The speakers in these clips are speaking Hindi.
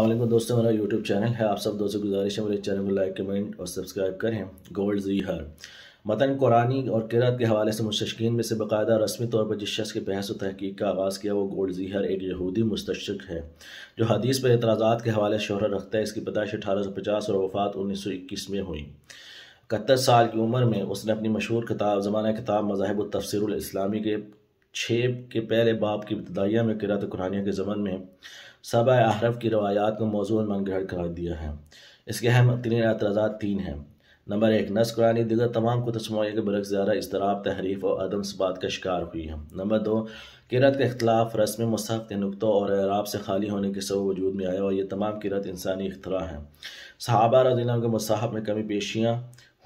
अल्लाह दोस्तों मेरा यूट्यूब चैनल है आप सब दोस्तों गुजारिश है मेरे चैनल को लाइक कमेंट और सब्सक्राइब करें गोल्ड जी हर मतन कुरानी और किरत के हवाले से मुस्तकिन में से बाकायदा रस्मी तौर पर जिस शख्स की बहस व तहकीक का आगाज़ किया वो गोल्ड जीहर एक यहूदी मुस्तक है जो हदीस पर एतराज़ा के हवाले शहर रखता है इसकी पैदाइश अठारह सौ पचास और वफ़ात उन्नीस सौ इक्कीस में हुई इकहत्तर साल की उम्र में उसने अपनी मशहूर किताब ज़माना किताब मजाहब तफसर इस्लामी के छः के पहले बाप की इब्तदाइया में किरात कुरानिया के ज़मन में सबा अहरफ की रवायात को मौजूद मनगढ़ करार दिया है इसके अहम तीन एतराज़ा तीन हैं नंबर एक नस कुरानी दिगर तमाम को के बरक ज़्यादा इसतराब तहरीफ और अदम सबात का शिकार हुई है नंबर दो किरत का अख्तलाफ रस्म मसहफ़ के नुकतों और अराब से खाली होने के सब वजूद में आया और ये तमाम किरत इंसानी अख्तरा है सहाबा रजील के मसाहब में कमी पेशियाँ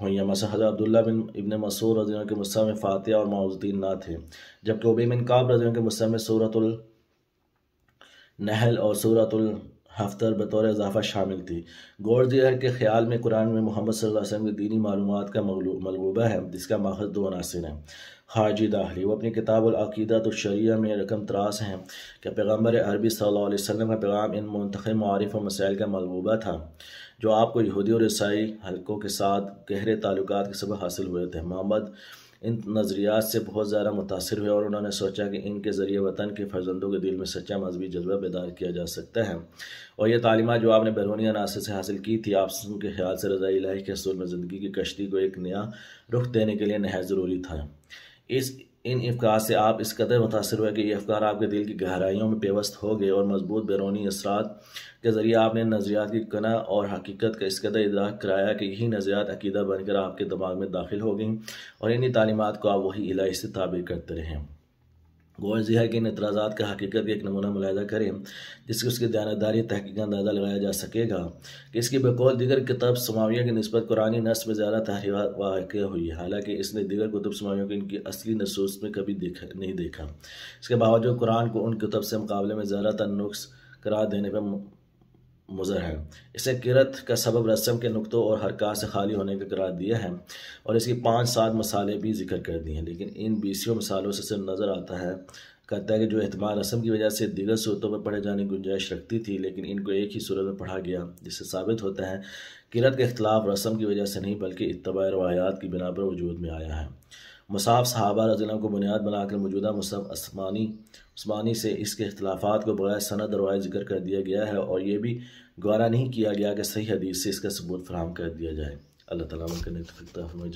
हुआ हाँ, हज़रत अब्दुल्ला बिन इबन मसूर रजी के मुस्सा में फातह और माउद्दीन ना थे जबकि उबी बिन काब रजी के मुस्सा में सूरतुल नहल और सूरतुल हफ्तर बतौर इजाफ़ा शामिल थी गौर दीहर के ख्याल में कुरान में मोहम्मद सल्लल्लाहु अलैहि वसल्लम की दीनी मालूम का मलबूबा है जिसका माखज दो अनासर है खारजी दाहरी वो अपनी किताब अकीदा तो शरिया में रकम त्रास हैं कि पैगम्बर अरबी सल्लल्लाहु अलैहि का पैगाम इन मंतख मारफ और मसाइल का मलबूबा था जो आपको यहूदी और ईसाई हलकों के साथ गहरे ताल्लुक के सबक हासिल हुए थे मोहम्मद इन नज़रियात से बहुत ज़्यादा मुतासर हुए और उन्होंने सोचा कि इनके ज़रिए वतन के फर्जंदों के दिल में सच्चा मजहबी जज्बा बेदार किया जा सकता है और यह तालीमा जो आपने बैरूनी अनासर से हासिल की थी आप के ख्याल से रज़ा इलाही के असूल में ज़िंदगी की कश्ती को एक नया रुख देने के लिए नहाय ज़रूरी था इस इन अफकार से आप इस कदर मुतासर हुए कि ये अफकार आपके दिल की गहराइयों में पेवस्त हो गए और मजबूत बैरूनी असरात के ज़रिए आपने नज़रियात की कना और हकीकत का इस कदर इदराक कराया कि यही नज़रियात अकीदा बनकर आपके दिमाग में दाखिल हो गई और इन्हीं तालीमत को आप वही इलाही से ताबीर करते रहें गोज जी है कि इन एतराज़ा का हकीकत का एक नमूना मुलायदा करें जिससे उसकी दानादारी तहकीक का अंदाज़ा लगाया जा सकेगा कि इसकी बकौल दीगर किताब समाविया की नस्बत कुरानी नस्ल में ज़्यादा तहरीर वाक़ हुई है हालांकि इसने दीगर कुतुब समावियों को इनकी असली नसूस में कभी देखा नहीं देखा इसके बावजूद कुरान को उन कुतब से मुकाबले में ज़्यादा नुस्ख करार देने पर मुजर है इसे किरत का सबब रस्म के नुकतों और हरकत से खाली होने का करार दिया है और इसकी पाँच सात मसाले भी जिक्र कर दिए हैं लेकिन इन बीसियों मसालों से सिर्फ नज़र आता है कहता है कि जो अहतमाल रस्म की वजह से दिगर सूरतों में पढ़े जाने की गुंजाइश रखती थी लेकिन इनको एक ही सूरत में पढ़ा गया जिससे साबित होता है किरत के अख्तलाफ रस्म की वजह से नहीं बल्कि इतबा रवायात की बिना पर वजूद में आया है मसाफ सहाबा रजील को बुनियाद बनाकर मौजूदा मसब आसमानी से इसके अख्तलाफात को बगैर सनद रवाय जिक्र कर दिया गया है और यह भी गौरा नहीं किया गया कि सही हदीस से इसका सबूत फराम कर दिया जाए अल्लाह ताला